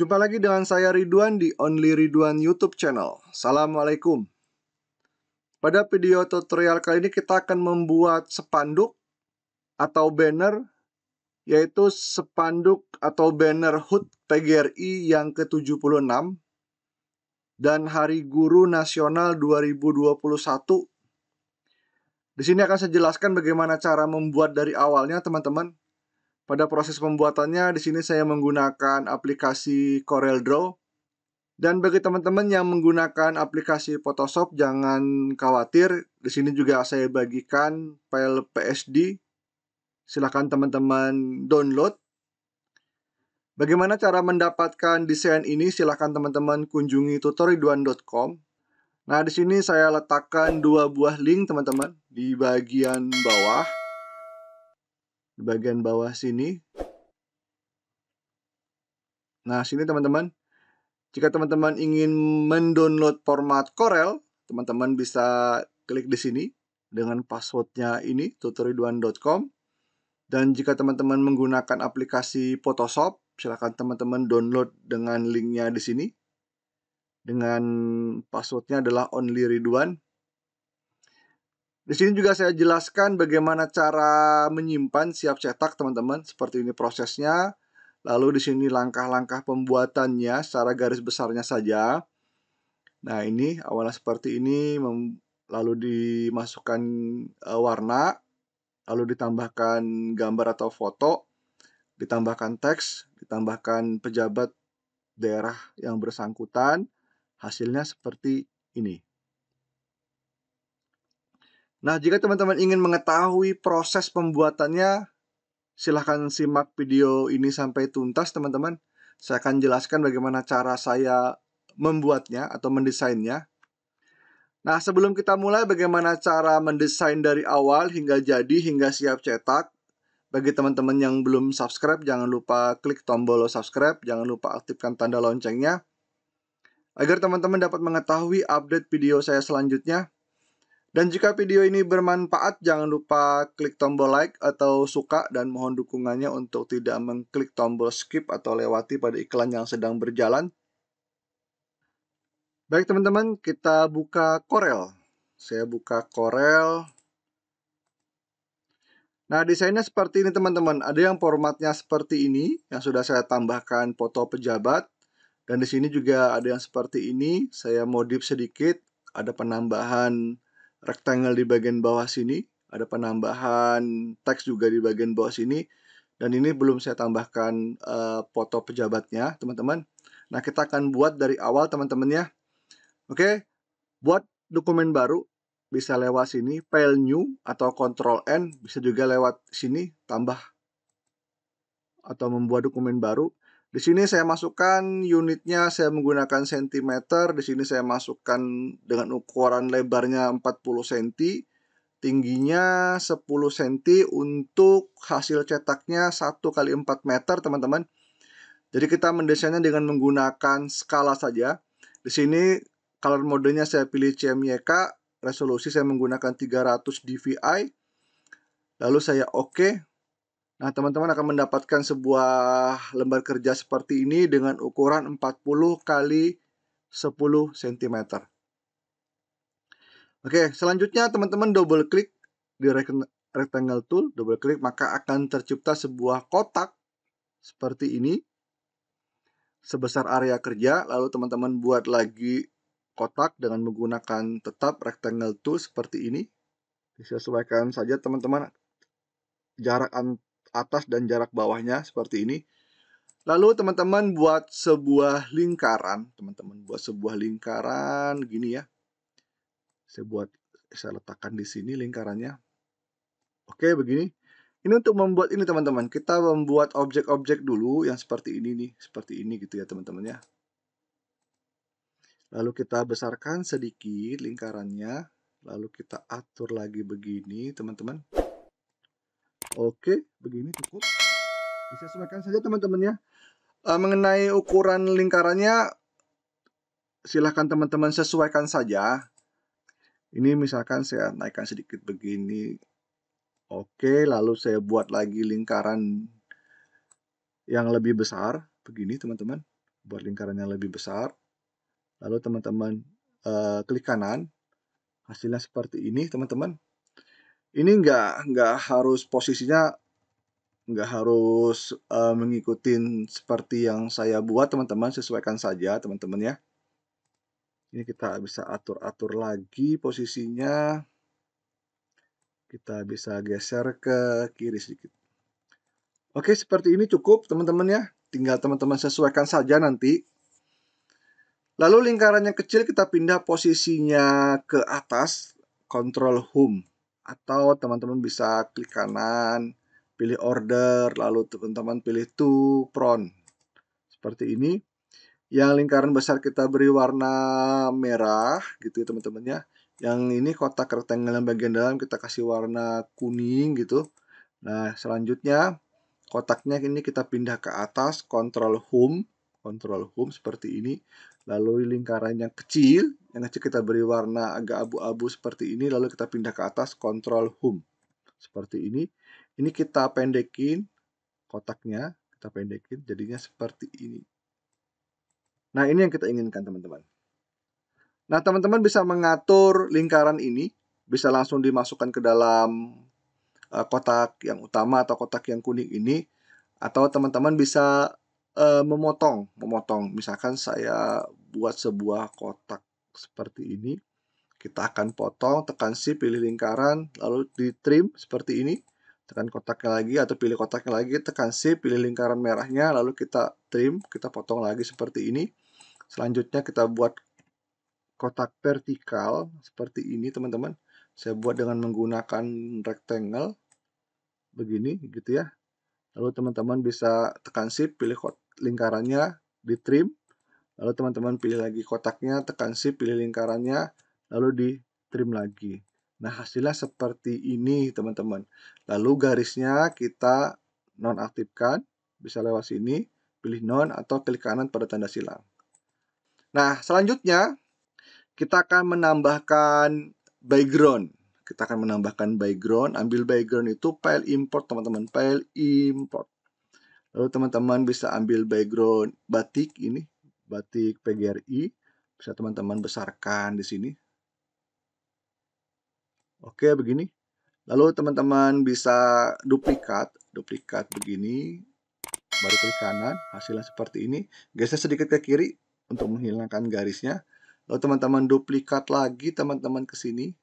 Jumpa lagi dengan saya Ridwan di Only Ridwan YouTube channel. Assalamualaikum. Pada video tutorial kali ini kita akan membuat sepanduk atau banner yaitu sepanduk atau banner HUT PGRI yang ke-76 dan Hari Guru Nasional 2021 di sini akan saya jelaskan bagaimana cara membuat dari awalnya, teman-teman. Pada proses pembuatannya, di sini saya menggunakan aplikasi Corel Draw. Dan bagi teman-teman yang menggunakan aplikasi Photoshop, jangan khawatir. Di sini juga saya bagikan file PSD. Silahkan teman-teman download. Bagaimana cara mendapatkan desain ini? Silahkan teman-teman kunjungi tutorial.com. Nah, di sini saya letakkan dua buah link, teman-teman, di bagian bawah di bagian bawah sini. Nah, sini teman-teman. Jika teman-teman ingin mendownload format Corel, teman-teman bisa klik di sini dengan passwordnya ini, tutoriduan.com. Dan jika teman-teman menggunakan aplikasi Photoshop, silakan teman-teman download dengan linknya di sini. Dengan passwordnya adalah onlyridwan. Di sini juga saya jelaskan bagaimana cara menyimpan siap cetak teman-teman, seperti ini prosesnya. Lalu di sini langkah-langkah pembuatannya secara garis besarnya saja. Nah, ini awalnya seperti ini lalu dimasukkan e, warna, lalu ditambahkan gambar atau foto, ditambahkan teks, ditambahkan pejabat daerah yang bersangkutan. Hasilnya seperti ini. Nah, jika teman-teman ingin mengetahui proses pembuatannya, silahkan simak video ini sampai tuntas, teman-teman. Saya akan jelaskan bagaimana cara saya membuatnya atau mendesainnya. Nah, sebelum kita mulai bagaimana cara mendesain dari awal hingga jadi hingga siap cetak, bagi teman-teman yang belum subscribe, jangan lupa klik tombol subscribe, jangan lupa aktifkan tanda loncengnya, agar teman-teman dapat mengetahui update video saya selanjutnya. Dan jika video ini bermanfaat, jangan lupa klik tombol like atau suka dan mohon dukungannya untuk tidak mengklik tombol skip atau lewati pada iklan yang sedang berjalan. Baik teman-teman, kita buka Corel. Saya buka Corel. Nah, desainnya seperti ini teman-teman. Ada yang formatnya seperti ini, yang sudah saya tambahkan foto pejabat. Dan di sini juga ada yang seperti ini, saya modif sedikit, ada penambahan rectangle di bagian bawah sini, ada penambahan teks juga di bagian bawah sini, dan ini belum saya tambahkan uh, foto pejabatnya, teman-teman. Nah, kita akan buat dari awal, teman-teman ya. Oke, buat dokumen baru, bisa lewat sini, file new, atau control N, bisa juga lewat sini, tambah, atau membuat dokumen baru. Di sini saya masukkan unitnya saya menggunakan cm. di sini saya masukkan dengan ukuran lebarnya 40 cm, tingginya 10 cm untuk hasil cetaknya 1 kali 4 meter, teman-teman. Jadi kita mendesainnya dengan menggunakan skala saja. Di sini color modenya saya pilih CMYK, resolusi saya menggunakan 300 dvi. Lalu saya oke. OK Nah, teman-teman akan mendapatkan sebuah lembar kerja seperti ini dengan ukuran 40 kali 10 cm. Oke, selanjutnya teman-teman double klik di rectangle tool, double klik maka akan tercipta sebuah kotak seperti ini sebesar area kerja. Lalu teman-teman buat lagi kotak dengan menggunakan tetap rectangle tool seperti ini. Disesuaikan saja teman-teman jarak antara atas dan jarak bawahnya seperti ini. Lalu teman-teman buat sebuah lingkaran, teman-teman buat sebuah lingkaran gini ya. Saya buat saya letakkan di sini lingkarannya. Oke, begini. Ini untuk membuat ini teman-teman. Kita membuat objek-objek dulu yang seperti ini nih, seperti ini gitu ya teman-teman ya. Lalu kita besarkan sedikit lingkarannya, lalu kita atur lagi begini teman-teman. Oke, begini cukup. Bisa sesuaikan saja teman-teman ya. E, mengenai ukuran lingkarannya, silahkan teman-teman sesuaikan saja. Ini misalkan saya naikkan sedikit begini. Oke, lalu saya buat lagi lingkaran yang lebih besar. Begini teman-teman, buat lingkaran yang lebih besar. Lalu teman-teman e, klik kanan. Hasilnya seperti ini teman-teman ini nggak nggak harus posisinya nggak harus uh, eh, mengikuti seperti yang saya buat teman-teman sesuaikan saja teman-teman ya ini kita bisa atur-atur lagi posisinya kita bisa geser ke kiri sedikit oke seperti ini cukup teman-teman ya tinggal teman-teman sesuaikan saja nanti lalu lingkaran yang kecil kita pindah posisinya ke atas control home atau teman-teman bisa klik kanan, pilih order, lalu teman-teman pilih to prone Seperti ini. Yang lingkaran besar kita beri warna merah gitu ya teman-teman ya. Yang ini kotak rectangle yang bagian dalam kita kasih warna kuning gitu. Nah, selanjutnya kotaknya ini kita pindah ke atas, Control Home, Control Home seperti ini. Lalu lingkarannya kecil, yang kecil kita beri warna agak abu-abu seperti ini lalu kita pindah ke atas kontrol home seperti ini ini kita pendekin kotaknya kita pendekin jadinya seperti ini nah ini yang kita inginkan teman-teman nah teman-teman bisa mengatur lingkaran ini bisa langsung dimasukkan ke dalam uh, kotak yang utama atau kotak yang kuning ini atau teman-teman bisa uh, memotong memotong misalkan saya buat sebuah kotak seperti ini. Kita akan potong, tekan shift, pilih lingkaran, lalu di trim seperti ini. Tekan kotaknya lagi atau pilih kotaknya lagi, tekan shift, pilih lingkaran merahnya, lalu kita trim, kita potong lagi seperti ini. Selanjutnya kita buat kotak vertikal seperti ini teman-teman. Saya buat dengan menggunakan rectangle begini gitu ya. Lalu teman-teman bisa tekan shift, pilih lingkarannya, di trim, Lalu teman-teman pilih lagi kotaknya, tekan shift, pilih lingkarannya, lalu di trim lagi. Nah, hasilnya seperti ini, teman-teman. Lalu garisnya kita nonaktifkan, bisa lewat sini, pilih non atau klik kanan pada tanda silang. Nah, selanjutnya kita akan menambahkan background. Kita akan menambahkan background, ambil background itu file import, teman-teman, file import. Lalu teman-teman bisa ambil background batik ini, batik PGRI bisa teman-teman besarkan di sini. Oke, begini. Lalu teman-teman bisa duplikat, duplikat begini, baru klik kanan, hasilnya seperti ini. Geser sedikit ke kiri untuk menghilangkan garisnya. Lalu teman-teman duplikat lagi teman-teman ke sini.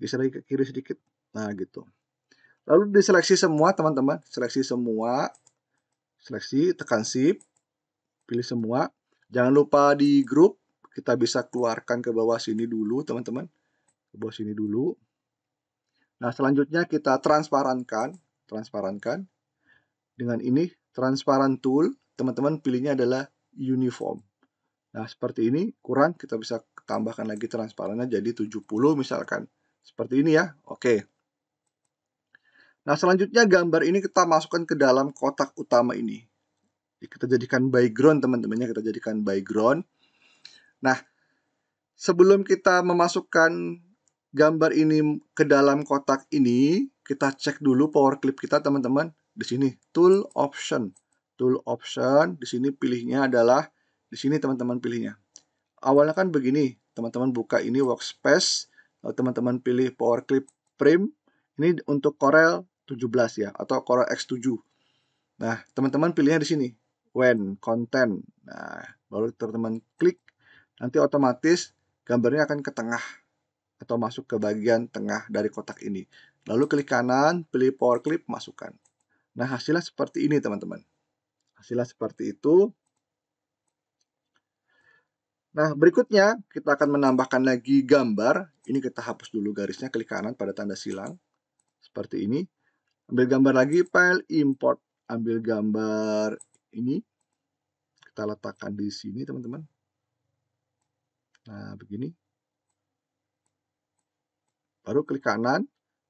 Geser lagi ke kiri sedikit. Nah, gitu. Lalu diseleksi semua teman-teman, seleksi semua. Seleksi, tekan shift, pilih semua. Jangan lupa di grup, kita bisa keluarkan ke bawah sini dulu, teman-teman. Ke bawah sini dulu. Nah, selanjutnya kita transparankan, transparankan. Dengan ini, transparan tool, teman-teman pilihnya adalah uniform. Nah, seperti ini, kurang kita bisa tambahkan lagi transparannya jadi 70 misalkan. Seperti ini ya, oke. Nah, selanjutnya gambar ini kita masukkan ke dalam kotak utama ini kita jadikan background teman-temannya kita jadikan background nah sebelum kita memasukkan gambar ini ke dalam kotak ini kita cek dulu power clip kita teman-teman di sini tool option tool option di sini pilihnya adalah di sini teman-teman pilihnya awalnya kan begini teman-teman buka ini workspace lalu teman-teman pilih power clip frame. ini untuk Corel 17 ya atau Corel X7 nah teman-teman pilihnya di sini when content. Nah, baru teman-teman klik nanti otomatis gambarnya akan ke tengah atau masuk ke bagian tengah dari kotak ini. Lalu klik kanan, pilih power clip, masukkan. Nah, hasilnya seperti ini, teman-teman. Hasilnya seperti itu. Nah, berikutnya kita akan menambahkan lagi gambar. Ini kita hapus dulu garisnya, klik kanan pada tanda silang. Seperti ini. Ambil gambar lagi, file, import. Ambil gambar ini kita letakkan di sini teman-teman nah begini baru klik kanan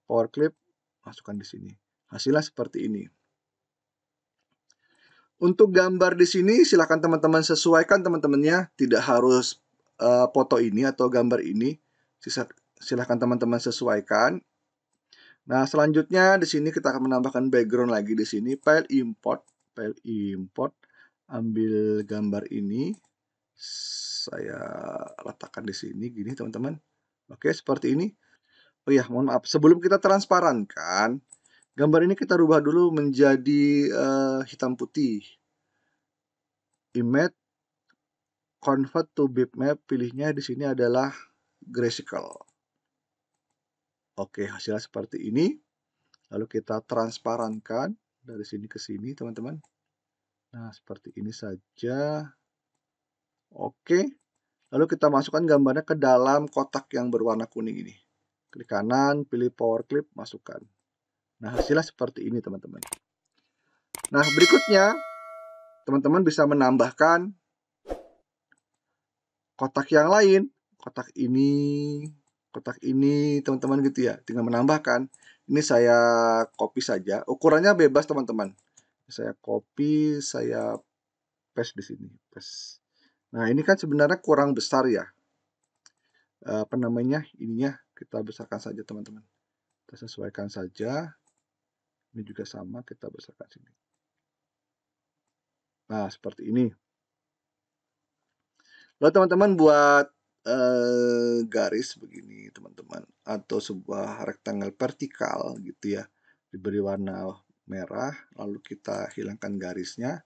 power clip masukkan di sini hasilnya seperti ini untuk gambar di sini silahkan teman-teman sesuaikan teman-temannya tidak harus uh, foto ini atau gambar ini silahkan teman-teman sesuaikan nah selanjutnya di sini kita akan menambahkan background lagi di sini file import file import ambil gambar ini saya letakkan di sini gini teman-teman oke seperti ini oh ya mohon maaf sebelum kita transparankan gambar ini kita rubah dulu menjadi uh, hitam putih image convert to bitmap pilihnya di sini adalah grayscale oke hasilnya seperti ini lalu kita transparankan dari sini ke sini teman-teman nah seperti ini saja oke lalu kita masukkan gambarnya ke dalam kotak yang berwarna kuning ini klik kanan pilih power clip masukkan nah hasilnya seperti ini teman-teman nah berikutnya teman-teman bisa menambahkan kotak yang lain kotak ini kotak ini teman-teman gitu ya tinggal menambahkan ini saya copy saja ukurannya bebas teman-teman saya copy saya paste di sini paste nah ini kan sebenarnya kurang besar ya apa namanya ininya kita besarkan saja teman-teman kita sesuaikan saja ini juga sama kita besarkan sini nah seperti ini lalu teman-teman buat uh, garis begini teman-teman atau sebuah rectangle vertikal gitu ya diberi warna merah lalu kita hilangkan garisnya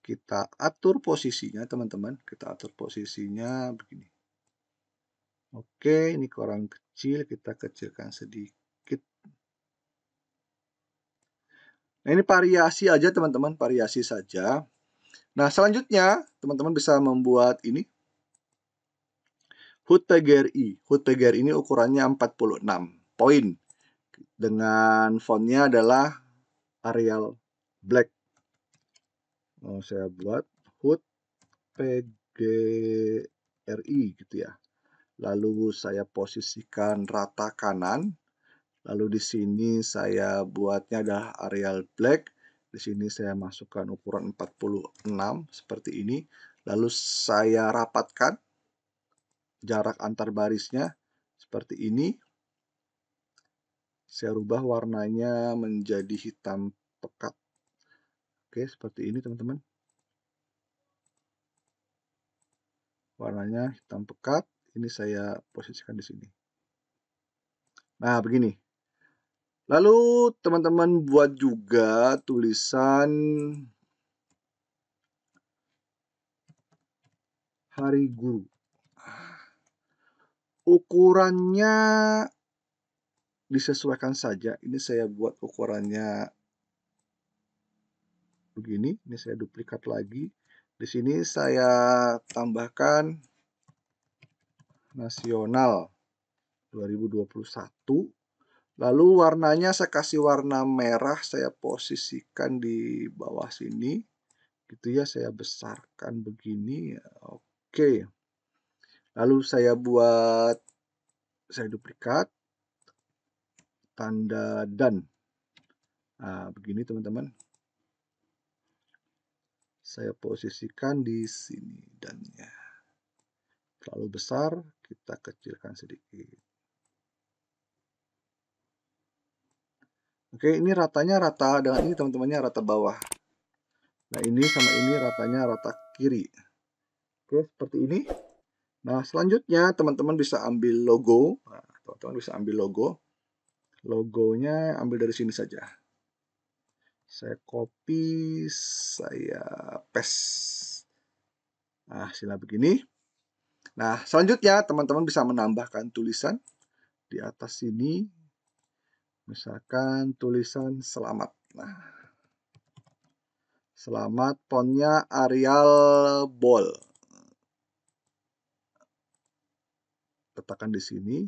kita atur posisinya teman-teman kita atur posisinya begini oke ini kurang kecil kita kecilkan sedikit nah ini variasi aja teman-teman variasi saja nah selanjutnya teman-teman bisa membuat ini HUT PGRI. HUT PGRI ini ukurannya 46 poin dengan fontnya adalah Arial Black. Mau saya buat HUT PGRI gitu ya. Lalu saya posisikan rata kanan. Lalu di sini saya buatnya adalah Arial Black. Di sini saya masukkan ukuran 46 seperti ini. Lalu saya rapatkan jarak antar barisnya seperti ini. Saya rubah warnanya menjadi hitam pekat. Oke, seperti ini teman-teman. Warnanya hitam pekat. Ini saya posisikan di sini. Nah, begini. Lalu teman-teman buat juga tulisan Hari Guru ukurannya disesuaikan saja. Ini saya buat ukurannya begini. Ini saya duplikat lagi. Di sini saya tambahkan nasional 2021. Lalu warnanya saya kasih warna merah, saya posisikan di bawah sini. Gitu ya, saya besarkan begini. Oke. Okay. Lalu saya buat saya duplikat tanda dan. Nah, begini teman-teman. Saya posisikan di sini dan ya Terlalu besar, kita kecilkan sedikit. Oke, ini ratanya rata dengan ini teman-temannya rata bawah. Nah, ini sama ini ratanya rata kiri. Oke, seperti ini. Nah, selanjutnya teman-teman bisa ambil logo. teman nah, teman-teman bisa ambil logo. Logonya ambil dari sini saja. Saya copy, saya paste. Nah, sila begini. Nah, selanjutnya teman-teman bisa menambahkan tulisan di atas sini. Misalkan tulisan selamat. Nah, selamat ponnya Arial Ball. letakkan di sini.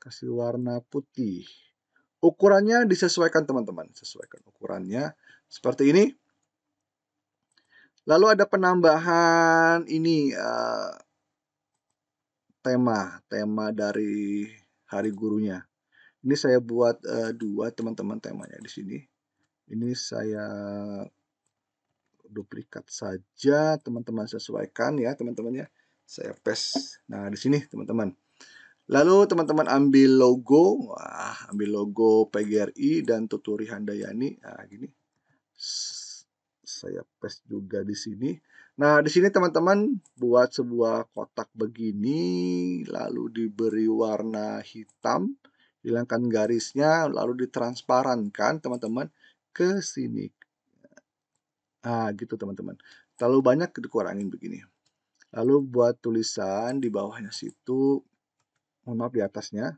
Kasih warna putih. Ukurannya disesuaikan teman-teman, sesuaikan ukurannya seperti ini. Lalu ada penambahan ini uh, tema, tema dari hari gurunya. Ini saya buat uh, dua teman-teman temanya di sini. Ini saya duplikat saja teman-teman sesuaikan ya teman-temannya. teman saya paste. Nah, di sini teman-teman. Lalu teman-teman ambil logo, Wah, ambil logo PGRI dan Tuturi Handayani. Nah, gini. Saya paste juga di sini. Nah, di sini teman-teman buat sebuah kotak begini, lalu diberi warna hitam, hilangkan garisnya, lalu ditransparankan teman-teman ke sini. Nah, gitu teman-teman. Terlalu banyak dikurangin begini. Lalu buat tulisan di bawahnya situ, mohon maaf di atasnya,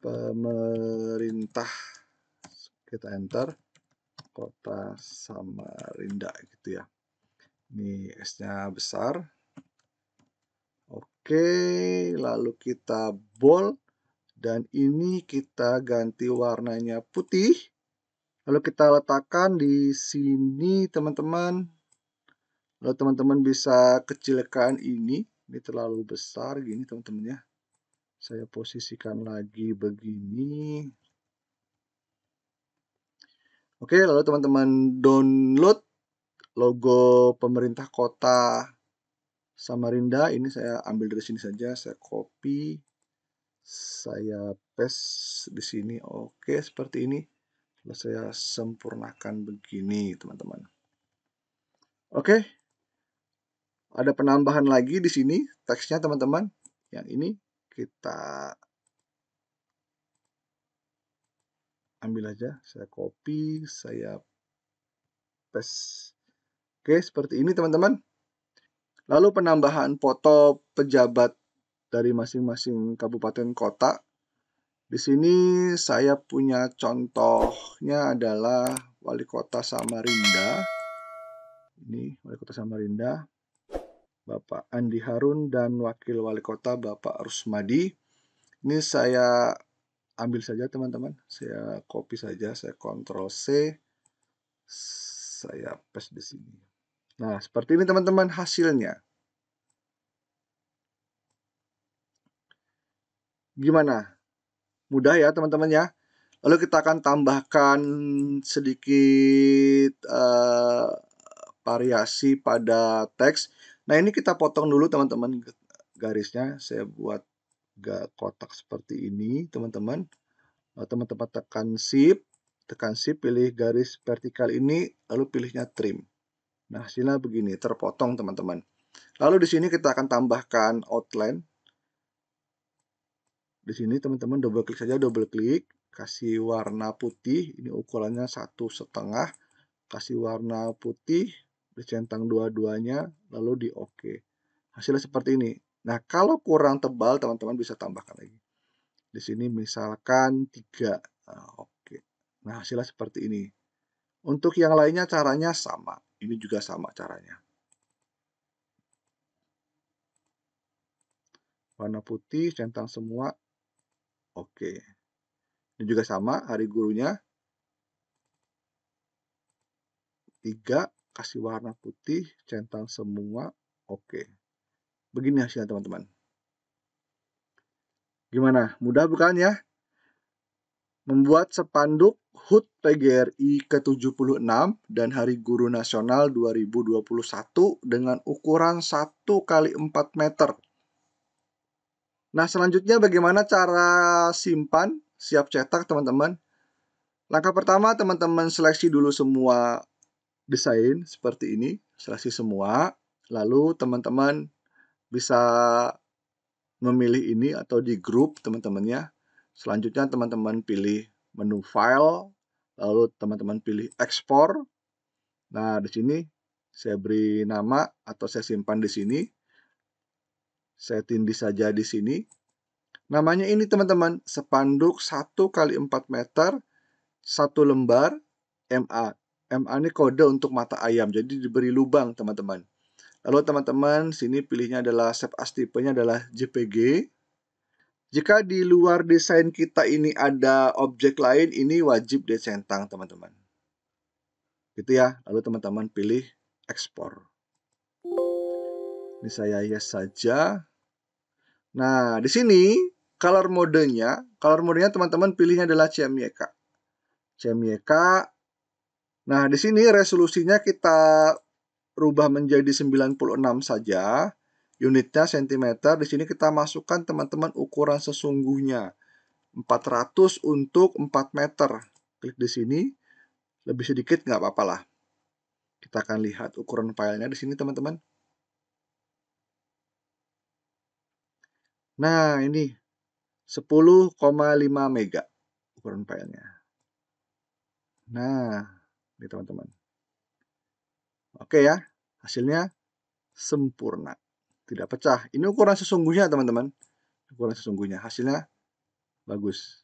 pemerintah, kita enter, kota Samarinda gitu ya. Ini S-nya besar. Oke, lalu kita bold dan ini kita ganti warnanya putih. Lalu kita letakkan di sini teman-teman Lalu teman-teman bisa kecilkan ini, ini terlalu besar gini teman-teman ya. Saya posisikan lagi begini. Oke, lalu teman-teman download logo pemerintah kota Samarinda. Ini saya ambil dari sini saja, saya copy, saya paste di sini. Oke, seperti ini. Lalu saya sempurnakan begini, teman-teman. Oke, ada penambahan lagi di sini teksnya teman-teman. Yang ini kita ambil aja, saya copy, saya paste. Oke, seperti ini teman-teman. Lalu penambahan foto pejabat dari masing-masing kabupaten kota. Di sini saya punya contohnya adalah wali kota Samarinda. Ini wali kota Samarinda. Bapak Andi Harun dan Wakil Wali Kota Bapak Rusmadi. Ini saya ambil saja teman-teman, saya copy saja, saya kontrol C, saya paste di sini. Nah, seperti ini teman-teman hasilnya. Gimana? Mudah ya teman-teman ya. Lalu kita akan tambahkan sedikit uh, variasi pada teks Nah ini kita potong dulu teman-teman garisnya. Saya buat gak kotak seperti ini teman-teman. Nah, teman-teman tekan shift, tekan shift pilih garis vertikal ini, lalu pilihnya trim. Nah hasilnya begini, terpotong teman-teman. Lalu di sini kita akan tambahkan outline. Di sini teman-teman double klik saja, double klik, kasih warna putih. Ini ukurannya satu setengah, kasih warna putih dicentang dua-duanya lalu di OK. Hasilnya seperti ini. Nah, kalau kurang tebal teman-teman bisa tambahkan lagi. Di sini misalkan tiga Nah, Oke. Nah, hasilnya seperti ini. Untuk yang lainnya caranya sama. Ini juga sama caranya. Warna putih centang semua. Oke. Ini juga sama hari gurunya. tiga kasih warna putih, centang semua, oke. Begini hasilnya teman-teman. Gimana? Mudah bukan ya? Membuat sepanduk HUT PGRI ke-76 dan Hari Guru Nasional 2021 dengan ukuran 1 kali 4 meter. Nah, selanjutnya bagaimana cara simpan siap cetak, teman-teman? Langkah pertama, teman-teman seleksi dulu semua desain seperti ini, serasi semua, lalu teman-teman bisa memilih ini atau di grup teman-temannya. Selanjutnya teman-teman pilih menu file, lalu teman-teman pilih ekspor. Nah, di sini saya beri nama atau saya simpan di sini. Saya tindih saja di sini. Namanya ini teman-teman, sepanduk 1 kali 4 meter, satu lembar MA. MA ini kode untuk mata ayam, jadi diberi lubang teman-teman. Lalu teman-teman sini pilihnya adalah save as tipenya adalah JPG. Jika di luar desain kita ini ada objek lain, ini wajib desentang teman-teman. Gitu ya, lalu teman-teman pilih ekspor. Ini saya yes saja. Nah, di sini color modenya, color modenya teman-teman pilihnya adalah CMYK. CMYK Nah, di sini resolusinya kita rubah menjadi 96 saja. Unitnya sentimeter. Di sini kita masukkan teman-teman ukuran sesungguhnya. 400 untuk 4 meter. Klik di sini. Lebih sedikit nggak apa-apa lah. Kita akan lihat ukuran filenya di sini teman-teman. Nah, ini 10,5 mega ukuran filenya. Nah, nih teman-teman oke ya hasilnya sempurna tidak pecah ini ukuran sesungguhnya teman-teman ukuran sesungguhnya hasilnya bagus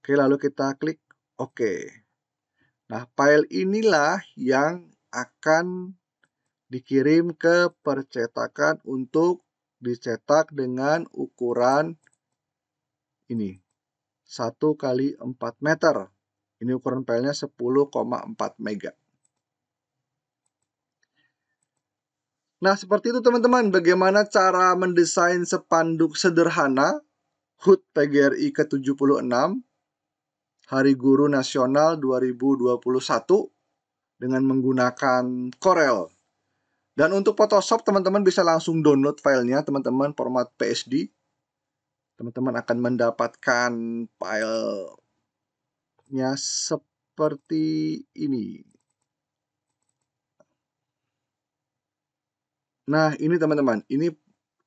oke lalu kita klik OK. nah file inilah yang akan dikirim ke percetakan untuk dicetak dengan ukuran ini 1 kali 4 meter ini ukuran filenya 10,4 mega. Nah, seperti itu teman-teman, bagaimana cara mendesain sepanduk sederhana HUT PGRI ke-76 Hari Guru Nasional 2021 dengan menggunakan Corel. Dan untuk Photoshop, teman-teman bisa langsung download filenya, teman-teman, format PSD. Teman-teman akan mendapatkan file bentuknya seperti ini. Nah, ini teman-teman, ini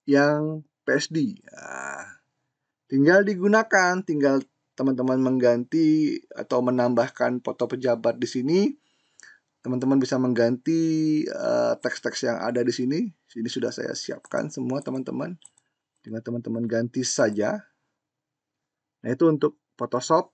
yang PSD. Nah, tinggal digunakan, tinggal teman-teman mengganti atau menambahkan foto pejabat di sini. Teman-teman bisa mengganti eh, teks-teks uh, yang ada di sini. Ini sudah saya siapkan semua teman-teman. Tinggal teman-teman ganti saja. Nah, itu untuk Photoshop